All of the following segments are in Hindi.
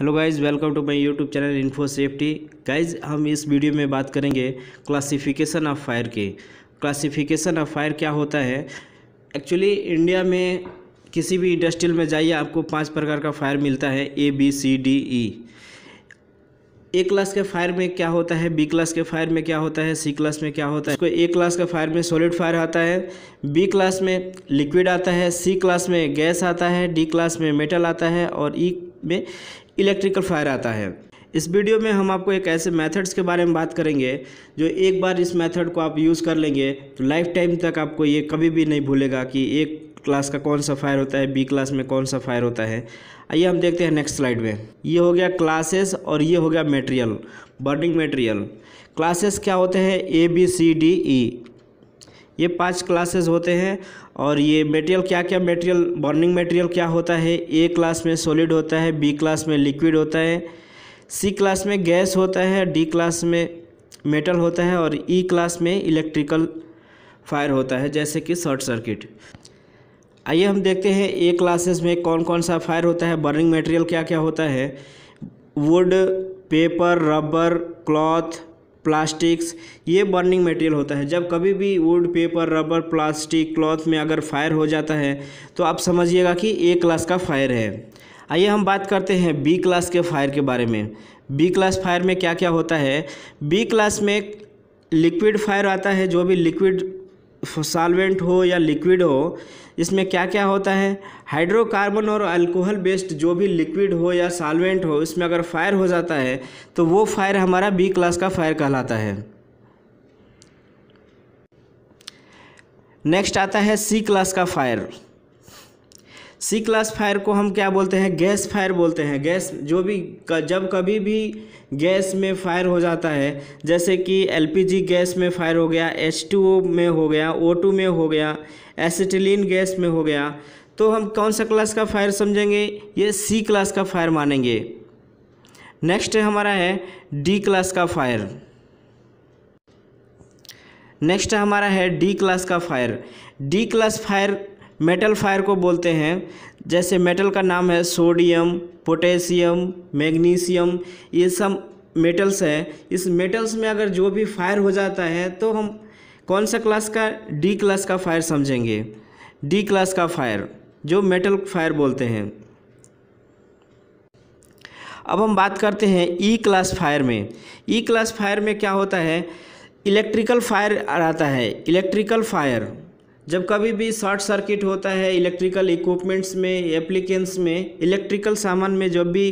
hello guys welcome to my YouTube channel info safety guys हम इस वीडियो में बात करेंगे क्लासिफिकेशन ऑफ फायर की क्लासिफिकेशन ऑफ फायर क्या होता है एक्चुअली इंडिया में किसी भी इंडस्ट्रियल में जाइए आपको पांच प्रकार का फायर मिलता है A B C D E A class के फायर में क्या होता है बी क्लास के फायर में क्या होता है सी क्लास में क्या होता है इसको ए क्लास के फायर में सॉलिड फायर आता है बी क्लास में लिक्विड आता है सी क्लास में गैस आता है डी क्लास में मेटल आता है और ई e में इलेक्ट्रिकल फायर आता है इस वीडियो में हम आपको एक ऐसे मेथड्स के बारे में बात करेंगे जो एक बार इस मेथड को आप यूज़ कर लेंगे तो लाइफ टाइम तक आपको ये कभी भी नहीं भूलेगा कि एक क्लास का कौन सा फायर होता है बी क्लास में कौन सा फायर होता है आइए हम देखते हैं नेक्स्ट स्लाइड में ये हो गया क्लासेस और ये हो गया मटेरियल बर्निंग मटेरियल क्लासेस क्या होते हैं ए बी सी डी ई ये पांच क्लासेस होते हैं और ये मटेरियल क्या क्या मटेरियल बर्निंग मटेरियल क्या होता है ए क्लास में सॉलिड होता है बी क्लास में लिक्विड होता है सी क्लास में गैस होता है डी क्लास में मेटल होता है और ई e क्लास में इलेक्ट्रिकल फायर होता है जैसे कि शॉर्ट सर्किट आइए हम देखते हैं ए क्लासेस में कौन कौन सा फायर होता है बर्निंग मटेरियल क्या क्या होता है wood paper rubber cloth plastics ये बर्निंग मटेरियल होता है जब कभी भी wood paper rubber plastic cloth में अगर फायर हो जाता है तो आप समझिएगा कि ए क्लास का फायर है आइए हम बात करते हैं बी क्लास के फायर के बारे में बी क्लास फायर में क्या क्या होता है बी क्लास में लिक्विड फायर आता है जो भी लिक्विड सॉल्वेंट हो या लिक्विड हो इसमें क्या क्या होता है हाइड्रोकार्बन और अल्कोहल बेस्ड जो भी लिक्विड हो या सॉल्वेंट हो इसमें अगर फायर हो जाता है तो वो फायर हमारा बी क्लास का फायर कहलाता है नेक्स्ट आता है सी क्लास का फायर सी क्लास फायर को हम क्या बोलते हैं गैस फायर बोलते हैं गैस जो भी जब कभी भी गैस में फायर हो जाता है जैसे कि एलपीजी गैस में फायर हो गया H2O में हो गया O2 में हो गया एसिटिलीन गैस में हो गया तो हम कौन सा क्लास का फायर समझेंगे ये सी क्लास का फायर मानेंगे नेक्स्ट हमारा है डी क्लास का फायर नेक्स्ट हमारा है डी क्लास का fire D class fire metal fire को बोलते हैं जैसे मेटल का नाम है सोडियम पोटेशियम मैग्नीशियम ये सब मेटल्स है इस मेटल्स में अगर जो भी फायर हो जाता है तो हम कौन सा क्लास का डी क्लास का फायर समझेंगे डी क्लास का फायर जो मेटल फायर बोलते हैं अब हम बात करते हैं ई क्लास फायर में ई क्लास फायर में क्या होता है इलेक्ट्रिकल फायर आता है इलेक्ट्रिकल फायर जब कभी भी शॉर्ट सर्किट होता है इलेक्ट्रिकल इक्विपमेंट्स में एप्लीकेंस में इलेक्ट्रिकल सामान में जब भी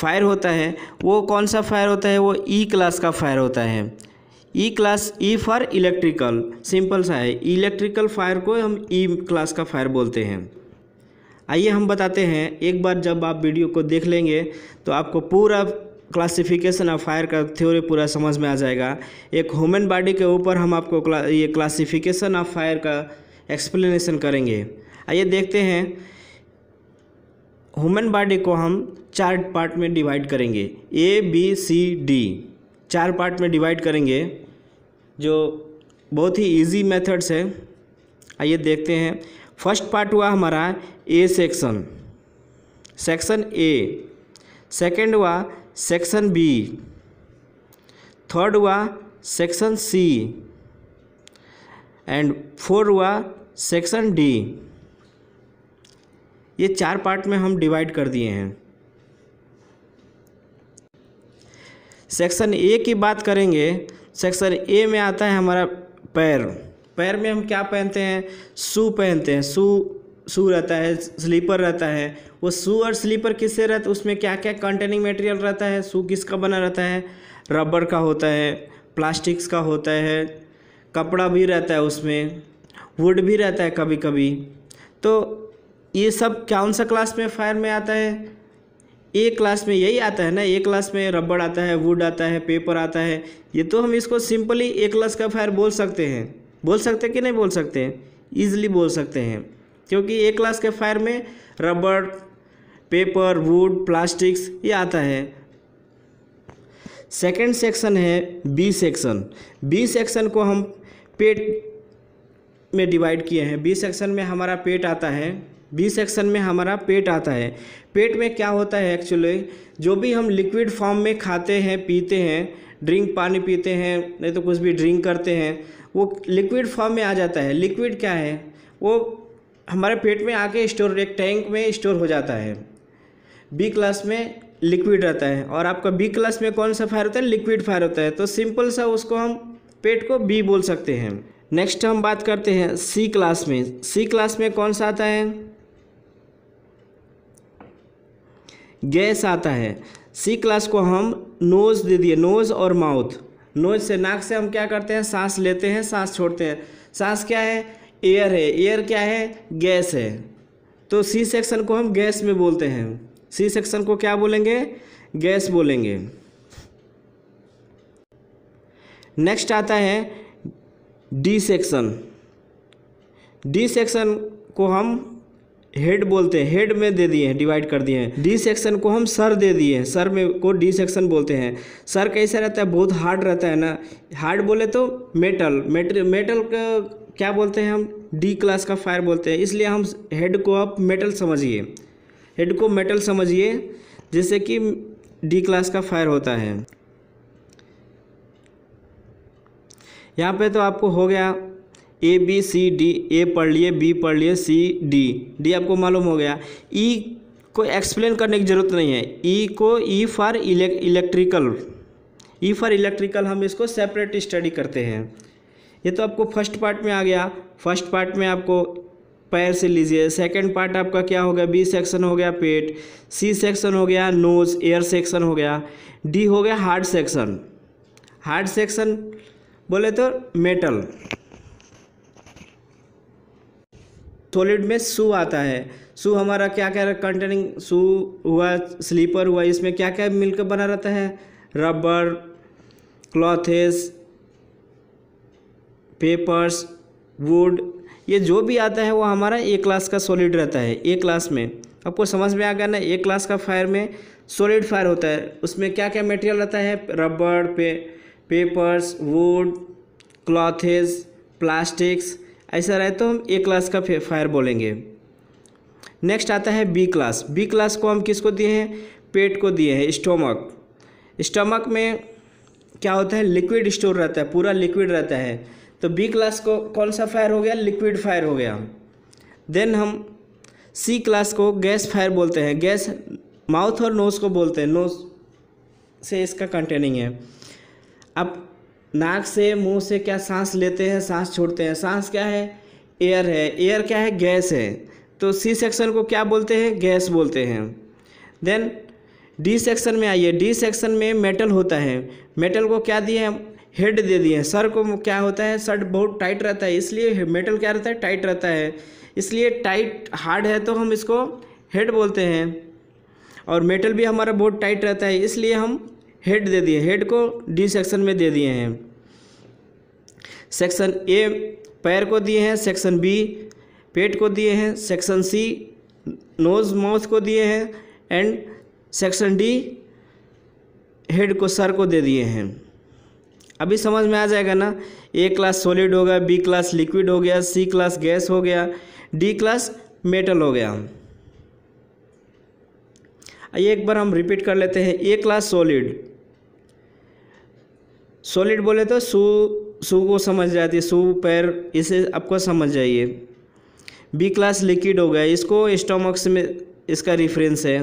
फायर होता है वो कौन सा फायर होता है वो ई e क्लास का फायर होता है E class E for electrical simple सा है इलेक्ट्रिकल फायर को हम ई e क्लास का फायर बोलते हैं आइए हम बताते हैं एक बार जब आप वीडियो को देख लेंगे तो आपको पूरा क्लासिफिकेशन ऑफ फायर का थ्योरी पूरा समझ में आ जाएगा एक ह्यूमन बॉडी के ऊपर हम आपको क्ला, ये क्लासिफिकेशन ऑफ फायर का एक्सप्लेनेशन करेंगे आइए देखते हैं ह्यूमन बॉडी को हम चार पार्ट में डिवाइड करेंगे ए बी सी डी चार पार्ट में डिवाइड करेंगे जो बहुत ही इजी मेथड्स है आइए देखते हैं फर्स्ट पार्ट हुआ हमारा A section section A second हुआ सेक्शन बी थर्ड हुआ सेक्शन सी एंड फोर हुआ सेक्शन डी ये चार पार्ट में हम डिवाइड कर दिए हैं सेक्शन ए की बात करेंगे सेक्शन ए में आता है हमारा पैर पैर में हम क्या पहनते हैं शू पहनते हैं शू शू रहता है स्लीपर रहता है वो शू और स्लीपर किससे रहता है उसमें क्या क्या कंटेनिंग मटेरियल रहता है शू किसका बना रहता है रबर का होता है प्लास्टिक्स का होता है कपड़ा भी रहता है उसमें वुड भी रहता है कभी कभी तो ये सब कौन सा क्लास में फायर में आता है ए क्लास में यही आता है ना ए क्लास में रबड़ आता है वुड आता है पेपर आता है ये तो हम इसको सिंपली ए क्लास का फायर बोल सकते हैं बोल सकते कि नहीं बोल सकते ईजिली बोल सकते हैं क्योंकि ए क्लास के फायर में रबड़ पेपर वुड प्लास्टिक्स ये आता है सेकेंड सेक्शन है बी सेक्शन बी सेक्शन को हम पेट में डिवाइड किए हैं बी सेक्शन में हमारा पेट आता है बी सेक्शन में हमारा पेट आता है पेट में क्या होता है एक्चुअली जो भी हम लिक्विड फॉर्म में खाते हैं पीते हैं ड्रिंक पानी पीते हैं नहीं तो कुछ भी ड्रिंक करते हैं वो लिक्विड फॉर्म में आ जाता है लिक्विड क्या है वो हमारे पेट में आके स्टोर एक टैंक में स्टोर हो जाता है बी क्लास में लिक्विड रहता है और आपका बी क्लास में कौन सा फायर होता है लिक्विड फायर होता है तो सिंपल सा उसको हम पेट को बी बोल सकते हैं नेक्स्ट हम बात करते हैं सी क्लास में सी क्लास में कौन सा आता है गैस आता है सी क्लास को हम नोज़ दे दिए नोज़ और माउथ नोज से नाक से हम क्या करते हैं सांस लेते हैं सांस छोड़ते हैं सांस क्या है एयर है एयर क्या है गैस है तो सी सेक्शन को हम गैस में बोलते हैं सी सेक्शन को क्या बोलेंगे गैस बोलेंगे नेक्स्ट आता है डी सेक्शन डी सेक्शन को हम हेड बोलते हैं हेड में दे दिए हैं डिवाइड कर दिए हैं डी सेक्शन को हम सर दे दिए हैं सर में को डी सेक्शन बोलते हैं सर कैसा रहता है बहुत हार्ड रहता है ना हार्ड बोले तो मेटल मेटल मेटल का क्या बोलते हैं हम डी क्लास का फायर बोलते हैं इसलिए हम हेड को आप मेटल समझिए हेड को मेटल समझिए जैसे कि डी क्लास का फायर होता है यहाँ पे तो आपको हो गया ए बी सी डी ए पढ़ लिए बी पढ़ लिए सी डी डी आपको मालूम हो गया ई e को एक्सप्लेन करने की ज़रूरत नहीं है ई e को E for electrical E for electrical हम इसको सेपरेट स्टडी करते हैं ये तो आपको फर्स्ट पार्ट में आ गया फर्स्ट पार्ट में आपको पैर से लीजिए सेकंड पार्ट आपका क्या हो गया बी सेक्शन हो गया पेट सी सेक्शन हो गया नोज एयर सेक्शन हो गया डी हो गया हार्ट सेक्शन हार्ट सेक्शन बोले तो मेटल सॉलिड में शू आता है शू हमारा क्या क्या कंटेनिंग शू हुआ स्लीपर हुआ इसमें क्या क्या मिलकर बना रहता है रबर क्लॉथेस पेपर्स वुड ये जो भी आता है वो हमारा ए क्लास का सॉलिड रहता है ए क्लास में आपको समझ में आ गया ना ए क्लास का फायर में सॉलिड फायर होता है उसमें क्या क्या मटेरियल रहता है रबड़ पे पेपर्स वुड क्लॉथेज प्लास्टिक्स ऐसा रहे तो हम ए क्लास का फायर बोलेंगे नेक्स्ट आता है बी क्लास बी क्लास को हम किसको दिए हैं पेट को दिए हैं स्टोमक स्टोमक में क्या होता है लिक्विड स्टोर रहता है पूरा लिक्विड रहता है तो बी क्लास को कौन सा फायर हो गया लिक्विड फायर हो गया देन हम सी क्लास को गैस फायर बोलते हैं गैस माउथ और नोज़ को बोलते हैं नोज से इसका कंटेनिंग है अब नाक से मुंह से क्या सांस लेते हैं सांस छोड़ते हैं सांस क्या है एयर है एयर क्या है गैस है तो सी सेक्शन को क्या बोलते हैं गैस बोलते हैं देन डी सेक्शन में आइए डी सेक्शन में मेटल होता है मेटल को क्या दिए हम हेड दे दिए सर को क्या होता है सर बहुत टाइट रहता है इसलिए मेटल क्या रहता है टाइट रहता है इसलिए टाइट हार्ड है तो हम इसको हेड बोलते हैं और मेटल भी हमारा बहुत टाइट रहता है इसलिए हम हेड दे दिए हेड को डी सेक्शन में दे दिए हैं सेक्शन ए पैर को दिए हैं सेक्शन बी पेट को दिए हैं सेक्शन सी नोज़ माउथ को दिए हैं एंड सेक्शन डी हेड को सर को दे दिए हैं अभी समझ में आ जाएगा ना ए क्लास सॉलिड हो गया बी क्लास लिक्विड हो गया सी क्लास गैस हो गया डी क्लास मेटल हो गया एक बार हम रिपीट कर लेते हैं ए क्लास सॉलिड सॉलिड बोले तो सू सू को समझ जाती है सू पैर इसे आपको समझ जाइए बी क्लास लिक्विड हो गया इसको स्टोमक्स में इसका रिफरेंस है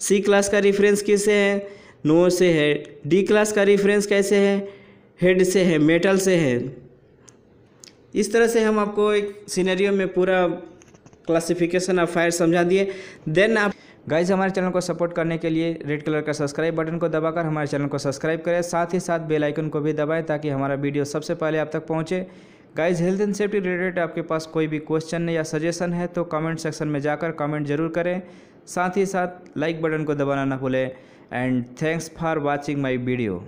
सी क्लास का रेफरेंस किसे है नो से है डी क्लास का रेफरेंस कैसे है हेड से है मेटल से है इस तरह से हम आपको एक सीनरियो में पूरा क्लासिफिकेशन ऑफ फायर समझा दिए देन आप गाइज हमारे चैनल को सपोर्ट करने के लिए रेड कलर का सब्सक्राइब बटन को दबाकर हमारे चैनल को सब्सक्राइब करें साथ ही साथ बेल आइकन को भी दबाएं ताकि हमारा वीडियो सबसे पहले आप तक पहुंचे guys health and safety related आपके पास कोई भी क्वेश्चन या सजेशन है तो कमेंट सेक्शन में जाकर कमेंट जरूर करें साथ ही साथ लाइक बटन को दबाना ना भूलें and thanks for watching my video